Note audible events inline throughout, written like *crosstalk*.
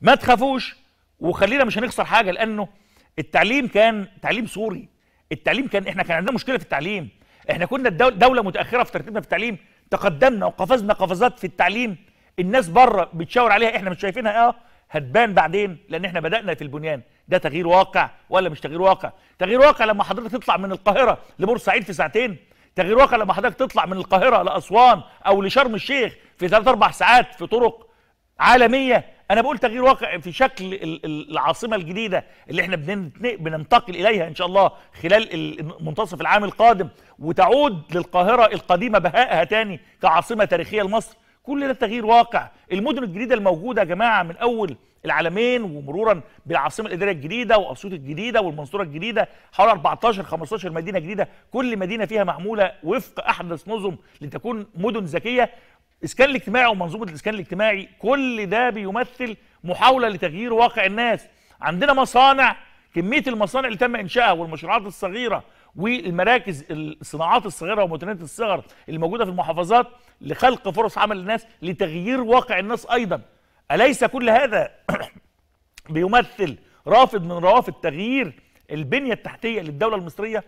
ما تخافوش وخلينا مش هنخسر حاجه لانه التعليم كان تعليم سوري التعليم كان احنا كان عندنا مشكله في التعليم احنا كنا دوله متاخره في ترتيبنا في التعليم تقدمنا وقفزنا قفزات في التعليم الناس بره بتشاور عليها احنا مش شايفينها اه هتبان بعدين لان احنا بدانا في البنيان ده تغيير واقع ولا مش تغيير واقع تغيير واقع لما حضرتك تطلع من القاهره لبورسعيد في ساعتين تغيير واقع لما حضرتك تطلع من القاهره لاسوان او لشرم الشيخ في ثلاث اربع ساعات في طرق عالميه انا بقول تغيير واقع في شكل العاصمه الجديده اللي احنا بننتقل اليها ان شاء الله خلال منتصف العام القادم وتعود للقاهره القديمه بهائها تاني كعاصمه تاريخيه لمصر كل ده تغيير واقع المدن الجديده الموجوده يا جماعه من اول العالمين ومرورا بالعاصمه الاداريه الجديده واسيوط الجديده والمنصوره الجديده حوالي 14 15 مدينه جديده كل مدينه فيها معموله وفق احدث نظم لتكون مدن ذكيه الاسكان الاجتماعي ومنظومه الاسكان الاجتماعي كل ده بيمثل محاوله لتغيير واقع الناس عندنا مصانع كميه المصانع اللي تم انشائها والمشروعات الصغيره والمراكز الصناعات الصغيره ومتناهيه الصغر الموجوده في المحافظات لخلق فرص عمل للناس لتغيير واقع الناس ايضا اليس كل هذا *clears throat* بيمثل رافض من روافد تغيير البنيه التحتيه للدوله المصريه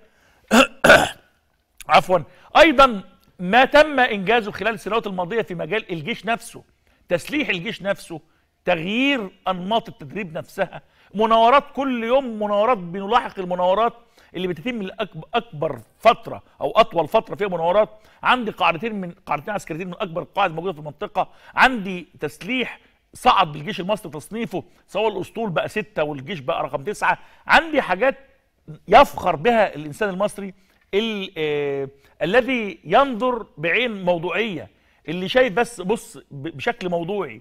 *clears throat* عفوا ايضا ما تم انجازه خلال السنوات الماضيه في مجال الجيش نفسه تسليح الجيش نفسه تغيير انماط التدريب نفسها مناورات كل يوم مناورات بنلاحق المناورات اللي بتتم اكبر فتره او اطول فتره فيها مناورات عندي قاعدتين من قاعدتين عسكريتين من اكبر القواعد الموجوده في المنطقه عندي تسليح صعد بالجيش المصري تصنيفه سواء الاسطول بقى ستة والجيش بقى رقم تسعة عندي حاجات يفخر بها الانسان المصري آه، الذي ينظر بعين موضوعيه اللي شايف بس بص بشكل موضوعي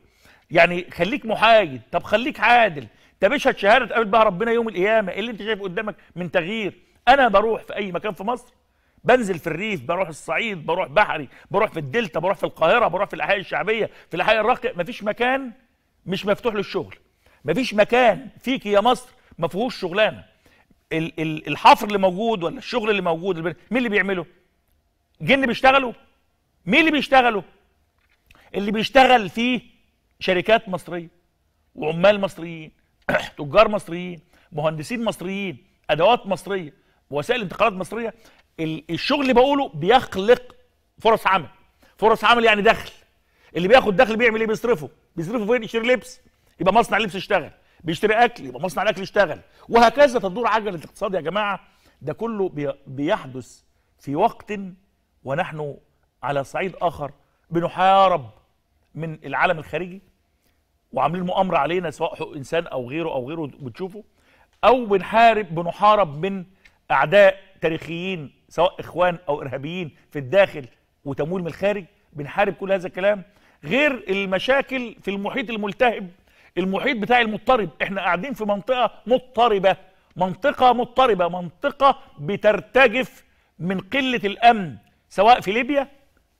يعني خليك محايد طب خليك عادل طب اشهد شهاده تقابل بها ربنا يوم القيامه إيه اللي انت شايفه قدامك من تغيير انا بروح في اي مكان في مصر بنزل في الريف بروح الصعيد بروح بحري بروح في الدلتا بروح في القاهره بروح في الاحياء الشعبيه في الاحياء الراقيه مفيش مكان مش مفتوح للشغل مفيش مكان فيك يا مصر ما فيهوش شغلانه الحفر اللي موجود ولا الشغل اللي موجود مين اللي بيعمله جه اللي بيشتغلوا مين اللي بيشتغلوا اللي بيشتغل فيه شركات مصريه وعمال مصريين *clears throat* تجار مصريين مهندسين مصريين ادوات مصريه وسائل انتقالات مصريه الشغل اللي بقوله بيخلق فرص عمل فرص عمل يعني دخل اللي بياخد دخل بيعمل ايه بيصرفه بيصرفه فين يشتري لبس يبقى مصنع لبس يشتغل بيشتري اكل يبقى مصنع الاكل يشتغل وهكذا تدور عجله الاقتصاد يا جماعه ده كله بيحدث في وقت ونحن على صعيد آخر بنحارب من العالم الخارجي وعاملين مؤامرة علينا سواء إنسان أو غيره أو غيره بتشوفه أو بنحارب بنحارب من أعداء تاريخيين سواء إخوان أو إرهابيين في الداخل وتمويل من الخارج بنحارب كل هذا الكلام غير المشاكل في المحيط الملتهب المحيط بتاع المضطرب احنا قاعدين في منطقة مضطربة منطقة مضطربة منطقة بترتجف من قلة الأمن سواء في ليبيا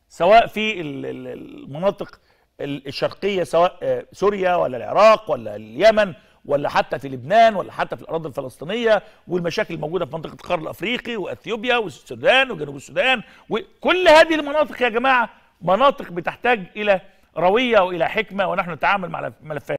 سواء في المناطق الشرقية سواء آه، سوريا ولا العراق ولا اليمن ولا حتى في لبنان ولا حتى في الأراضي الفلسطينية والمشاكل الموجودة في منطقة القرن الأفريقي وأثيوبيا والسودان وجنوب السودان وكل هذه المناطق يا جماعة مناطق بتحتاج إلى روية وإلى حكمة ونحن نتعامل مع ملفات